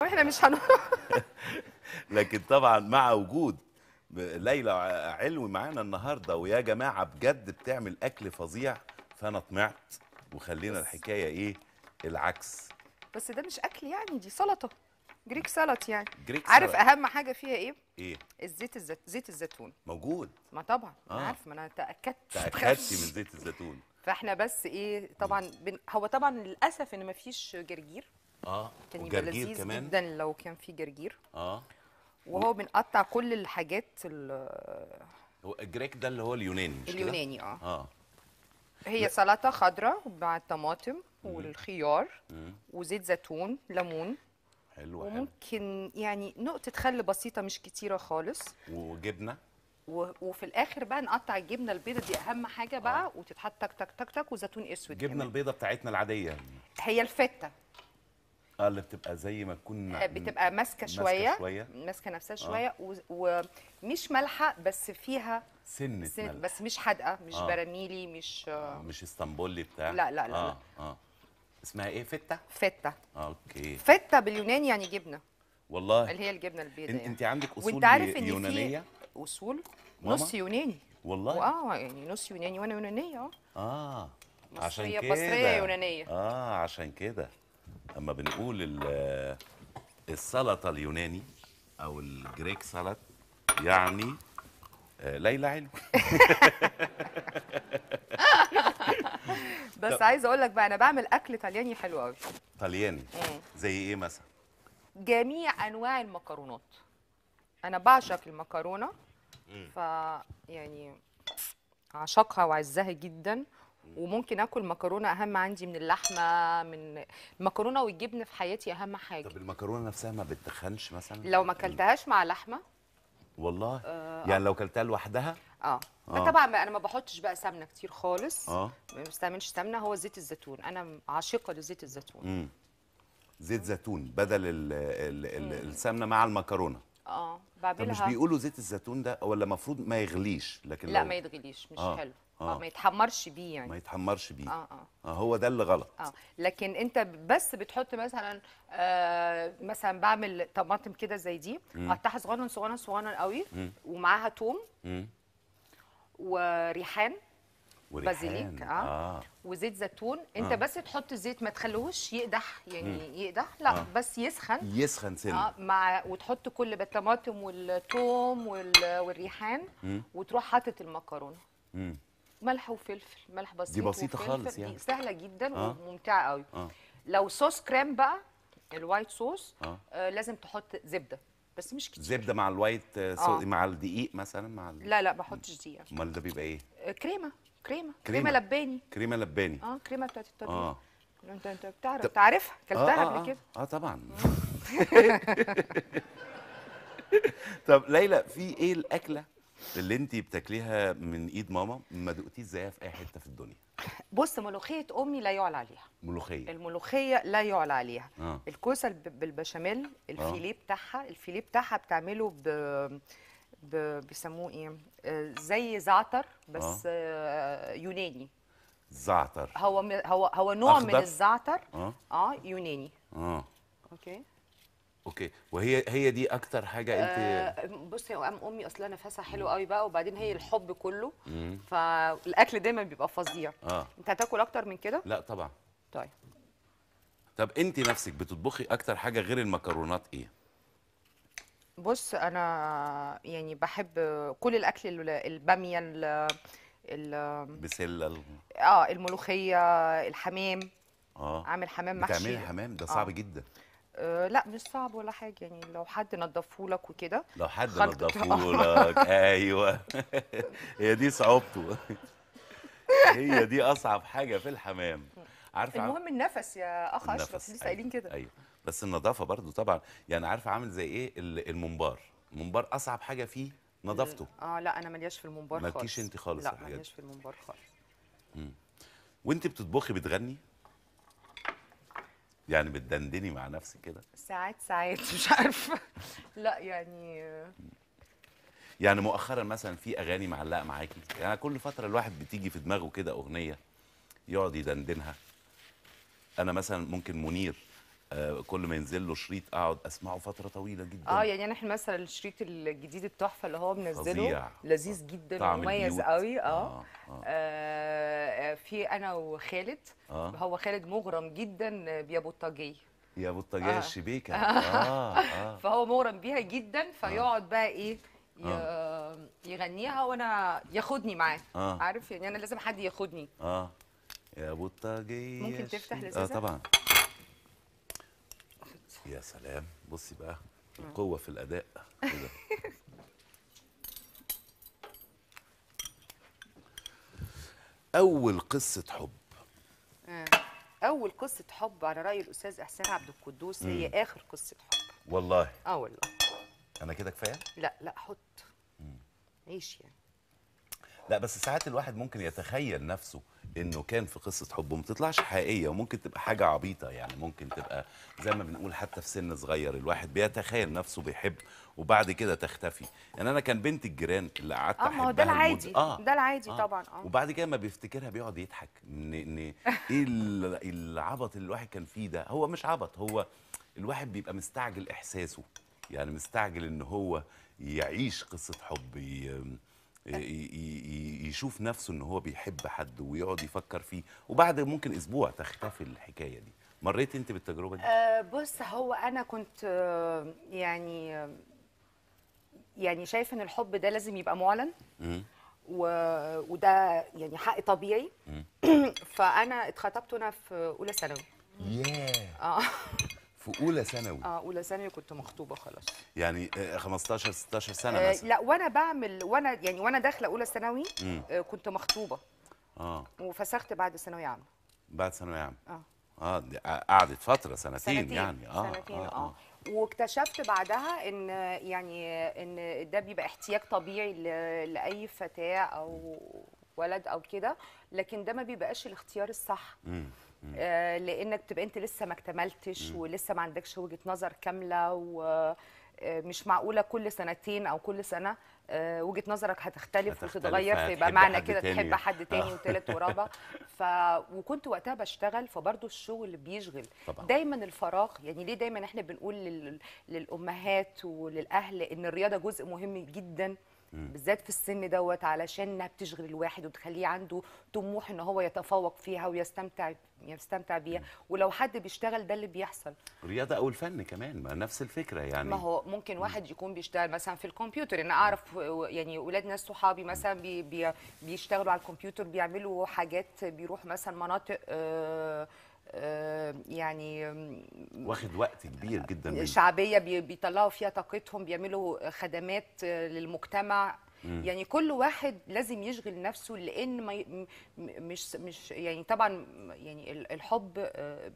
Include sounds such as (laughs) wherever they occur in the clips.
واحنا مش هنروح (laughs) لكن طبعا مع وجود ليلى علوي معانا النهارده ويا جماعه بجد بتعمل اكل فظيع فانا طمعت وخلينا الحكايه ايه العكس بس ده مش اكل يعني دي سلطه جريك سلط يعني جريك سلط. عارف اهم حاجه فيها ايه ايه الزيت الزيت, زيت الزيتون موجود ما طبعا آه. انا عارف ما انا تاكدت تاكدت من زيت الزيتون فاحنا بس ايه طبعا بن... هو طبعا للاسف ان ما فيش جرجير اه كان يبقى لذيذ كمان. جدا لو كان في جرجير اه وهو بنقطع كل الحاجات ال هو الجريك ده اللي هو اليوناني مش اليوناني اه اه هي سلطه خضراء مع الطماطم والخيار مم. وزيت زيتون ليمون حلو وممكن حلو. يعني نقطه خل بسيطه مش كتيره خالص وجبنه و... وفي الاخر بقى نقطع الجبنه البيضه دي اهم حاجه بقى آه. وتتحط تك تك تك تك وزيتون اسود الجبنه البيضه بتاعتنا العاديه هي الفته اه اللي بتبقى زي ما كنا آه، بتبقى ماسكه شويه ماسكه نفسها آه. شويه آه. ومش مالحه بس فيها سنه سنة ملح. بس مش حادقه مش آه. براميلي مش آه. مش اسطنبولي بتاع لا لا لا, آه. لا. آه. اسمها ايه فته فته اوكي فته باليوناني يعني جبنه والله اللي هي الجبنه البيضاء يعني. انت عندك اصول وانت عارف ان يونانيه اصول نص يوناني والله اه يعني نص يوناني وانا يونانيه اه, آه، عشان كده مصريه يونانيه اه عشان كده اما بنقول السلطه اليوناني او الجريك سلط يعني آه، ليلى علم (laughs) بس عايزه اقول لك بقى انا بعمل اكل طلياني حلو قوي طلياني زي ايه مثلا جميع انواع المكرونات انا بعشق المكرونه ف يعني اعشقها واعزها جدا وممكن اكل مكرونه اهم عندي من اللحمه من المكرونه والجبن في حياتي اهم حاجه طب المكرونه نفسها ما بتدخنش مثلا لو ما اكلتهاش مع لحمه والله آه يعني آه. لو اكلتها لوحدها اه, آه. آه، طبعا انا ما بحطش بقى سمنه كتير خالص اه ما بستعملش سمنه هو زيت الزيتون انا عاشقه لزيت الزيتون مم. زيت زيتون بدل الـ الـ الـ السمنه مع المكرونه اه بعملها مش بيقولوا زيت الزيتون ده ولا المفروض ما يغليش لكن لا لو... ما يتغليش مش آه. حلو آه. آه. ما يتحمرش بيه يعني ما يتحمرش بيه آه, آه. آه هو ده اللي غلط آه. لكن انت بس بتحط مثلا آه مثلا بعمل طماطم كده زي دي قطعها صغنن صغنن صغنن قوي ومعاها توم مم. وريحان بازيليك آه. اه وزيت زيتون آه. انت آه. بس تحط الزيت ما تخليهوش يقدح يعني مم. يقدح لا آه. بس يسخن يسخن سنه آه مع وتحط كل الطماطم والثوم والريحان مم. وتروح حاطط المكرونه ملح وفلفل ملح بسيط دي بسيطه خالص يعني سهله جدا آه. وممتعه قوي آه. لو صوص كريم بقى الوايت صوص آه. آه لازم تحط زبده بس مش كتير زبده مع الوايت آه،, آه. مع الدقيق مثلا مع ال... لا لا بحطش دقيق امال ده بيبقى ايه آه، كريمه كريمه كريمه لباني كريمه لباني اه كريمه بتاعت التورتيلا آه. انت انت بتعرف طب... تعرفها اكلتها آه آه قبل آه. كده آه طبعا (laughs) طب ليلى في ايه الاكله اللي انت بتاكليها من ايد ماما ما دقتيش زيها في اي حته في الدنيا بص ملوخيه امي لا يعلى عليها ملوخيه الملوخيه لا يعلى عليها آه. الكوسه بالبشاميل الفيليه آه. بتاعها الفيليه بتاعها بتعمله ب... ب... بيسموه ايه آه، زي زعتر بس آه. آه، يوناني زعتر هو هو هو نوع أخضر. من الزعتر اه, آه يوناني اه اوكي اوكي وهي هي دي اكتر حاجه انت آه بصي امي اصلا نفسها حلو قوي بقى وبعدين هي الحب كله مم. فالاكل دايما بيبقى فظيع آه. انت هتاكل اكتر من كده لا طبعا طيب طب انت نفسك بتطبخي اكتر حاجه غير المكرونات ايه بص انا يعني بحب كل الاكل الباميه ال ال... اه الملوخيه الحمام اه عامل حمام محشي بتعملي حمام ده صعب آه. جدا آه، لا مش صعب ولا حاجه يعني لو حد نضفه لك وكده لو حد نضفه لك (laughs) ايوه (laughs) هي دي صعوبته هي دي اصعب حاجه في الحمام عارفه المهم النفس يا اخ اشرف لسه أيوة، قايلين كده ايوه بس النظافه برضو طبعا يعني عارفه عامل زي ايه المنبار المنبار اصعب حاجه فيه نظافته اه لا انا ملياش في المنبار خالص مالكيش انت خالص لا ملياش في المنبار خالص وانت بتطبخي بتغني يعني بتدندني مع نفسي كده ساعات ساعات (laughs) مش عارفه لا يعني يعني مؤخرا مثلا في اغاني معلقه معاكي يعني كل فتره الواحد بتيجي في دماغه كده اغنيه يقعد يدندنها انا مثلا ممكن منير آه، كل ما ينزل له شريط اقعد اسمعه فتره طويله جدا اه يعني انا احنا مثلا الشريط الجديد التحفه اللي هو منزله لذيذ جدا ومميز قوي آه. آه. آه. آه في انا وخالد آه. هو خالد مغرم جدا بيا بوطاجيه يا بوطاجيه آه. الشبيكه (laughs) آه. آه. فهو مغرم بيها جدا فيقعد آه. بقى ايه آه. يغنيها وانا ياخدني معاه آه. عارف يعني انا لازم حد ياخدني اه يا بوطاجيه ممكن تفتح لذيذه اه طبعا يا سلام بصي بقى القوة في الأداء كده أول قصة حب آه. أول قصة حب على رأي الأستاذ إحسان عبد القدوس هي آخر قصة حب والله آه والله أنا كده كفاية؟ لا لا حط عيش يعني لا بس ساعات الواحد ممكن يتخيل نفسه انه كان في قصه حب وما تطلعش حقيقيه وممكن تبقى حاجه عبيطه يعني ممكن تبقى زي ما بنقول حتى في سن صغير الواحد بيتخيل نفسه بيحب وبعد كده تختفي يعني انا كان بنت الجيران اللي قعدت اه ما هو ده العادي آه. ده العادي آه. طبعا اه وبعد كده ما بيفتكرها بيقعد يضحك ان ان (laughs) ايه العبط اللي الواحد كان فيه ده هو مش عبط هو الواحد بيبقى مستعجل احساسه يعني مستعجل ان هو يعيش قصه حب آه، يشوف نفسه ان هو بيحب حد ويقعد يفكر فيه وبعد ممكن اسبوع تختفي الحكايه دي مريت انت بالتجربه دي أه بص هو انا كنت آه، يعني يعني شايف ان الحب ده لازم يبقى معلن و... وده يعني حق طبيعي (clears throat) فانا اتخطبت وانا في اولى ثانوي ياه اه (laughs) في اولى ثانوي اه اولى ثانوي كنت مخطوبه خلاص يعني 15 آه، 16 سنه آه مثلا لا وانا بعمل وانا يعني وانا داخله اولى ثانوي آه كنت مخطوبه اه وفسخت بعد ثانويه عامه بعد ثانويه عامه اه اه قعدت فتره سنتين, سنتين يعني اه سنتين اه, آه. آه. واكتشفت بعدها ان يعني ان ده بيبقى احتياج طبيعي لاي فتاه او ولد او كده لكن ده ما بيبقاش الاختيار الصح مم. آه، لانك بتبقى انت لسه ما اكتملتش ولسه ما عندكش وجهه نظر كامله ومش آه، معقوله كل سنتين او كل سنه آه، وجهه نظرك هتختلف وتتغير فيبقى معنى كده تحب حد (laughs) تاني وتالت ورابع ف وكنت وقتها بشتغل فبرضه الشغل بيشغل طبعا. دايما الفراغ يعني ليه دايما احنا بنقول لل... للامهات وللاهل ان الرياضه جزء مهم جدا بالذات في السن دوت علشان انها بتشغل الواحد وتخليه عنده طموح ان هو يتفوق فيها ويستمتع يستمتع بيها ولو حد بيشتغل ده اللي بيحصل رياضه او الفن كمان ما نفس الفكره يعني ما هو ممكن واحد يكون بيشتغل مثلا في الكمبيوتر انا اعرف يعني اولاد ناس صحابي مثلا بي بي بيشتغلوا على الكمبيوتر بيعملوا حاجات بيروح مثلا مناطق آه يعني واخد وقت كبير جدا شعبيه بيطلعوا فيها طاقتهم بيعملوا خدمات آه، للمجتمع يعني كل واحد لازم يشغل نفسه لان ما مش مش يعني طبعا يعني الحب آه،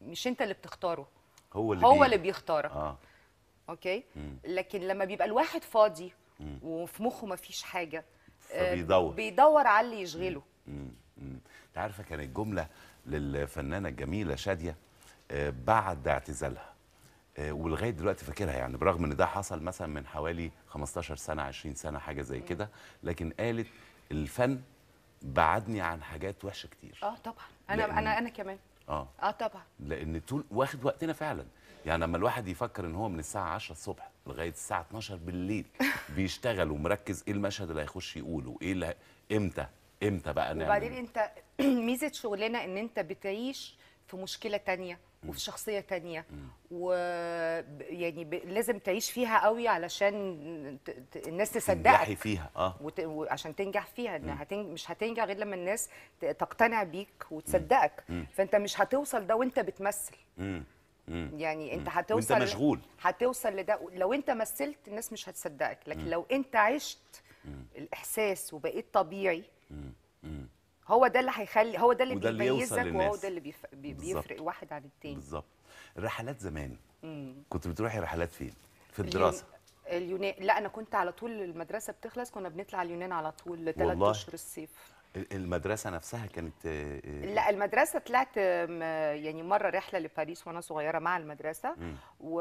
مش انت اللي بتختاره هو اللي هو بي... اللي بيختارك آه. اوكي مم. لكن لما بيبقى الواحد فاضي مم. وفي مخه ما فيش حاجه آه، فبيدور بيدور على اللي يشغله انت عارفه كانت جمله للفنانه الجميله شاديه آه، بعد اعتزالها آه، ولغايه دلوقتي فاكرها يعني برغم ان ده حصل مثلا من حوالي 15 سنه 20 سنه حاجه زي كده لكن قالت الفن بعدني عن حاجات وحشه كتير اه طبعا انا انا انا كمان اه اه طبعا لان طول واخد وقتنا فعلا يعني لما الواحد يفكر ان هو من الساعه 10 الصبح لغايه الساعه 12 بالليل بيشتغل ومركز ايه المشهد اللي هيخش يقوله ايه اللي امتى امتى بقى نعمل وبعدين انت (clears throat) ميزه شغلنا ان انت بتعيش في مشكله تانية وفي شخصيه تانية ويعني ب... لازم تعيش فيها قوي علشان ت... الناس تصدقك تنجحي فيها اه وت... وعشان تنجح فيها إن هتنج... مش هتنجح غير لما الناس ت... تقتنع بيك وتصدقك مم. فانت مش هتوصل ده وانت بتمثل مم. مم. يعني انت هتوصل وانت مشغول هتوصل لده لو انت مثلت الناس مش هتصدقك لكن مم. لو انت عشت مم. الاحساس وبقيت طبيعي هو ده اللي هيخلي هو ده اللي وده بيميزك اللي وهو ده اللي بيفرق واحد عن التاني بالظبط الرحلات زمان مم. كنت بتروحي رحلات فين في الدراسه اليونان لا انا كنت على طول المدرسه بتخلص كنا بنطلع اليونان على طول ثلاث اشهر الصيف المدرسه نفسها كانت آه، آه، لا المدرسه طلعت يعني مره رحله لباريس وانا صغيره مع المدرسه و...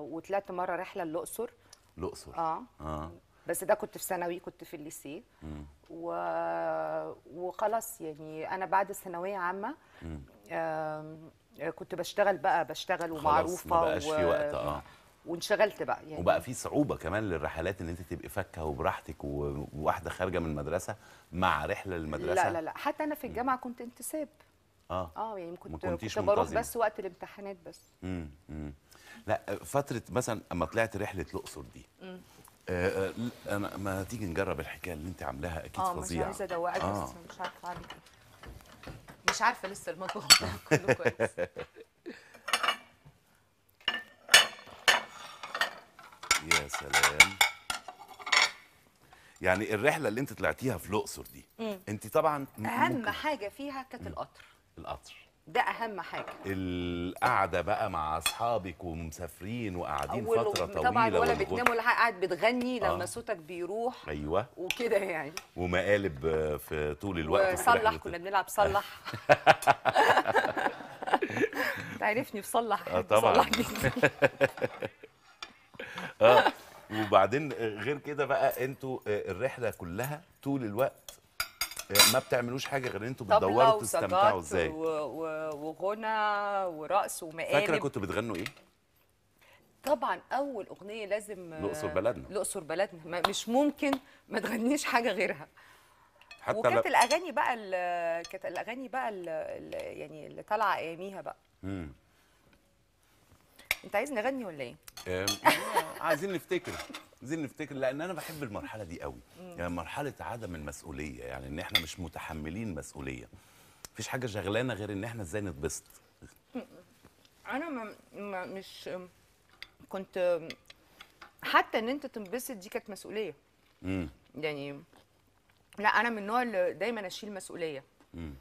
وطلعت مره رحله للاقصر الاقصر اه, آه. بس ده كنت في ثانوي كنت في الليسي و... وخلاص يعني انا بعد الثانويه عامه آم... كنت بشتغل بقى بشتغل ومعروفه خلاص مبقاش و... في وقت اه وانشغلت بقى يعني وبقى في صعوبه كمان للرحلات ان انت تبقي فكه وبراحتك وواحده خارجه من المدرسه مع رحله للمدرسه لا لا لا حتى انا في الجامعه كنت انتساب اه اه يعني كنت كنت بروح بس وقت الامتحانات بس امم لا فتره مثلا اما طلعت رحله الاقصر دي مم. آه, آه، انا ما تيجي نجرب الحكايه اللي انت عاملاها اكيد آه، فظيعه اه مش عايزه ادوقك آه. بس مش عارفه عليك إيه. مش عارفه لسه المطبخ كله كويس (laughs) يا سلام يعني الرحله اللي انت طلعتيها في الاقصر دي انت طبعا اهم حاجه فيها كانت القطر القطر ده اهم حاجه القعده بقى مع اصحابك ومسافرين وقاعدين فتره طويله طبعا ولا بتنام ولا قاعد بتغني آه. لما آه. صوتك بيروح ايوه وكده يعني ومقالب في طول الوقت صلح كنا بنلعب صلح (laughs) تعرفني بصلح اه طبعا (laughs) اه وبعدين غير كده بقى انتوا آه، الرحله كلها طول الوقت ما بتعملوش حاجه غير ان انتوا بتدوروا تستمتعوا ازاي وغنى ورقص ومقالب فاكره كنتوا بتغنوا ايه طبعا اول اغنيه لازم الاقصر بلدنا الاقصر بلدنا مش ممكن ما تغنيش حاجه غيرها حتى وكانت ل... الاغاني بقى كانت الاغاني بقى ال يعني اللي طالعه اياميها بقى امم انت عايز نغني ولا ايه (laughs) عايزين نفتكر عايزين نفتكر لان انا بحب المرحله دي قوي يعني مرحله عدم المسؤوليه يعني ان احنا مش متحملين مسؤوليه مفيش حاجه شغلانه غير ان احنا ازاي نتبسط انا ما, ما مش كنت حتى ان انت تنبسط دي كانت مسؤوليه مم. يعني لا انا من النوع اللي دايما اشيل مسؤوليه مم.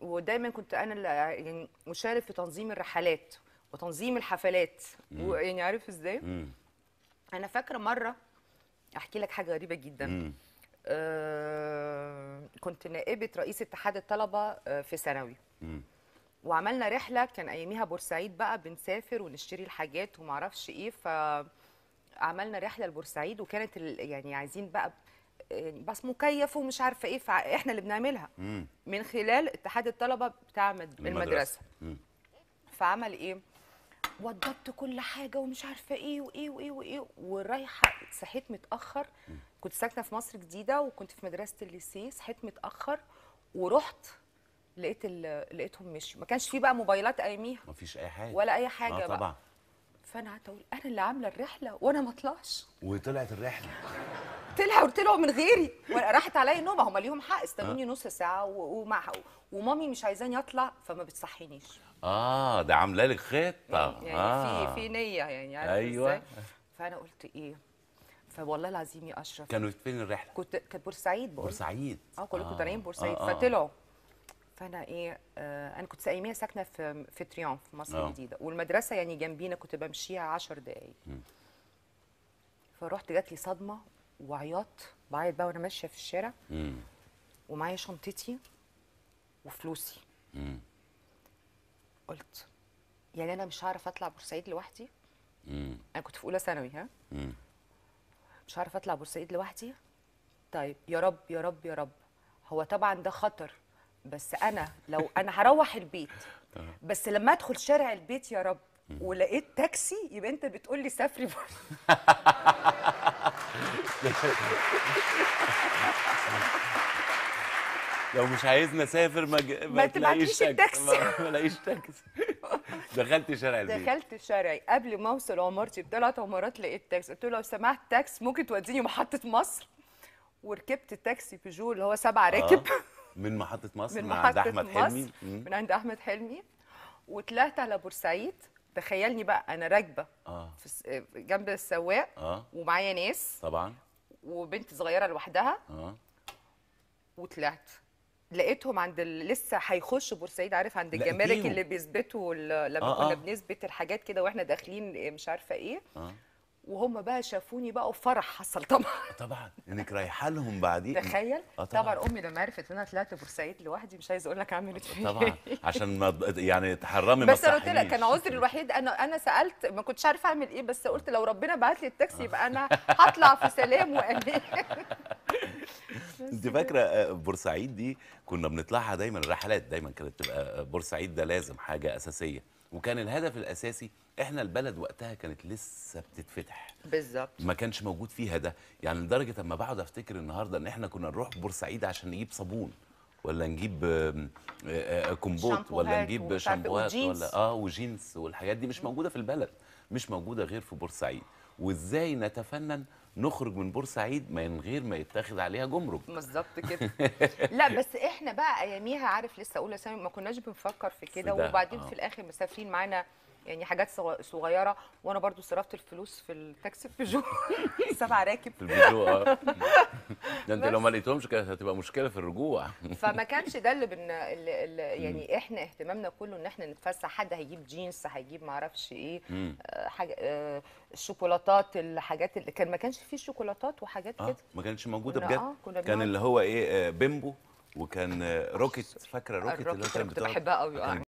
ودايما كنت انا اللي يعني مشارك في تنظيم الرحلات وتنظيم الحفلات ويعني عارف ازاي؟ مم. انا فاكره مره احكي لك حاجه غريبه جدا آه كنت نائبه رئيس اتحاد الطلبه آه، في ثانوي وعملنا رحله كان اياميها بورسعيد بقى بنسافر ونشتري الحاجات وما اعرفش ايه ف عملنا رحله لبورسعيد وكانت يعني عايزين بقى آه، بس مكيف ومش عارفه ايه فاحنا اللي بنعملها مم. من خلال اتحاد الطلبه بتاع المدرسه, المدرسة. فعمل ايه وضبت كل حاجه ومش عارفه ايه وايه وايه وايه ورايحه صحيت متاخر كنت ساكنه في مصر جديده وكنت في مدرسه الليسيه صحيت متاخر ورحت لقيت لقيتهم مشوا ما كانش في بقى موبايلات اياميها ما فيش اي حاجه ولا اي حاجه آه طبعا بقى. فانا قعدت اقول انا اللي عامله الرحله وانا ما اطلعش وطلعت الرحله قلت لها من غيري راحت عليا النوم هم ليهم حق استنوني آه. نص ساعه ومع ومامي مش عايزاني اطلع فما بتصحينيش اه ده عامله لك خطه يعني آه. في في آه. نيه يعني عارف ايوه ازاي فانا قلت ايه فوالله العظيم يا اشرف كانوا فين الرحله كنت كانت بورسعيد بقول بورسعيد اه كلكم آه. طالعين بورسعيد آه. فطلعوا فانا ايه آه انا كنت سايمية ساكنه في في تريومف في مصر الجديده والمدرسه يعني جنبينا كنت بمشيها 10 دقائق فرحت جات لي صدمه وعياط بعيط بقى وانا ماشيه في الشارع ومعايا شنطتي وفلوسي مم. قلت يعني انا مش هعرف اطلع بورسعيد لوحدي مم. انا كنت في اولى ثانوي ها مم. مش هعرف اطلع بورسعيد لوحدي طيب يا رب يا رب يا رب هو طبعا ده خطر بس انا لو انا هروح البيت (laughs) آه. بس لما ادخل شارع البيت يا رب ولقيت تاكسي يبقى انت بتقول لي سافري (laughs) (laughs) لو مش عايزني اسافر ما (laughs) ما تلاقيش تاكسي ما تلاقيش تاكسي دخلت شارع البيت دخلت شارعي قبل ما اوصل عمارتي بثلاث عمارات لقيت تاكسي قلت له لو سمحت تاكس ممكن توديني محطه مصر وركبت تاكسي بيجو اللي هو سبعه آه. راكب من محطه (laughs) مصر من محطة عند احمد مصر. حلمي من عند احمد حلمي وطلعت على بورسعيد تخيلني بقى انا راكبه آه. جنب السواق آه. ومعايا ناس طبعا وبنت صغيره لوحدها آه. وطلعت لقيتهم عند ال... لسه هيخشوا بورسعيد عارف عند الجمارك اللي بيثبتوا ال... لما آه كنا آه. بنثبت الحاجات كده واحنا داخلين مش عارفه ايه آه. وهم بقى شافوني بقى وفرح حصل طبعا آه، طبعا انك رايحه لهم بعدين إيه؟ تخيل آه طبعا. امي لما عرفت ان انا طلعت بورسعيد لوحدي مش عايزه اقول لك عملت آه، فيه طبعا إيه. عشان ما يعني تحرمي بس انا قلت لك كان عذري الوحيد انا انا سالت ما كنتش عارفه اعمل ايه بس قلت لو ربنا بعت لي التاكسي يبقى انا هطلع في سلام وامان (laughs) انت فاكره آه، بورسعيد دي كنا بنطلعها دايما الرحلات دايما كانت تبقى بورسعيد ده لازم حاجه اساسيه وكان الهدف الاساسي احنا البلد وقتها كانت لسه بتتفتح بالظبط ما كانش موجود فيها ده يعني لدرجه اما بقعد افتكر النهارده ان احنا كنا نروح بورسعيد عشان نجيب صابون ولا نجيب آه، آه، كومبوت ولا نجيب شامبوهات ولا اه وجينز والحاجات دي مش موجوده في البلد مش موجوده غير في بورسعيد وازاي نتفنن نخرج من بورسعيد من غير ما يتاخد عليها جمرك بالظبط (laughs) كده لا بس احنا بقى اياميها عارف لسه اولى ثانوي ما كناش بنفكر في كده وبعدين آه. في الاخر مسافرين معانا يعني حاجات صغيره وانا برضو صرفت الفلوس في التاكسي في بيجو (laughs) سبع راكب في البيجو اه (laughs) ده انت لو ما لقيتهمش كانت هتبقى مشكله في الرجوع (laughs) فما كانش ده اللي, بن... اللي يعني احنا اهتمامنا كله ان احنا نتفسح حد هيجيب جينز هيجيب ما اعرفش ايه آه، حاجه آه، الشوكولاتات الحاجات اللي كان ما كانش فيه شوكولاتات وحاجات آه كده ما كانش موجوده بجد آه كنا كان اللي هو ايه آه، بيمبو وكان روكيت فاكره روكيت اللي كان بتحبها بحبها قوي